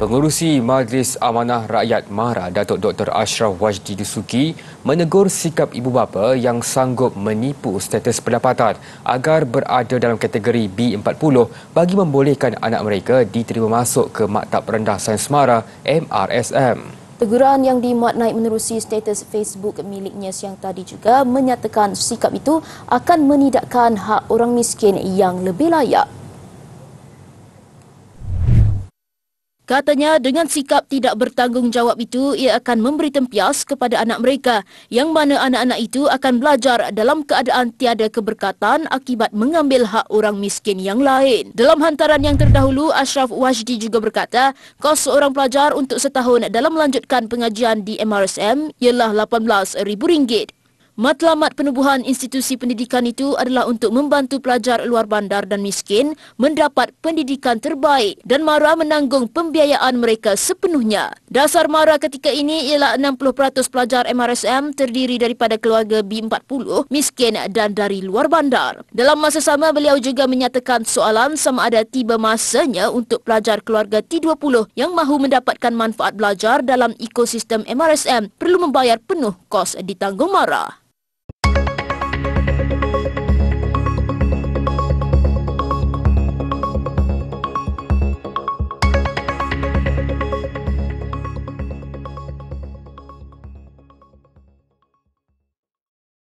Pengurusi Majlis Amanah Rakyat Mara Datuk Dr. Ashraf Wajdi Dusuki menegur sikap ibu bapa yang sanggup menipu status pendapatan agar berada dalam kategori B40 bagi membolehkan anak mereka diterima masuk ke Maktab Rendah Sains Mara MRSM. Teguran yang dimuat naik menerusi status Facebook miliknya siang tadi juga menyatakan sikap itu akan menidakkan hak orang miskin yang lebih layak. Katanya dengan sikap tidak bertanggungjawab itu ia akan memberi tempias kepada anak mereka yang mana anak-anak itu akan belajar dalam keadaan tiada keberkatan akibat mengambil hak orang miskin yang lain. Dalam hantaran yang terdahulu Ashraf Wajdi juga berkata kos seorang pelajar untuk setahun dalam melanjutkan pengajian di MRSM ialah RM18,000. Matlamat penubuhan institusi pendidikan itu adalah untuk membantu pelajar luar bandar dan miskin mendapat pendidikan terbaik dan MARA menanggung pembiayaan mereka sepenuhnya. Dasar MARA ketika ini ialah 60% pelajar MRSM terdiri daripada keluarga B40, miskin dan dari luar bandar. Dalam masa sama, beliau juga menyatakan soalan sama ada tiba masanya untuk pelajar keluarga T20 yang mahu mendapatkan manfaat belajar dalam ekosistem MRSM perlu membayar penuh kos ditanggung MARA.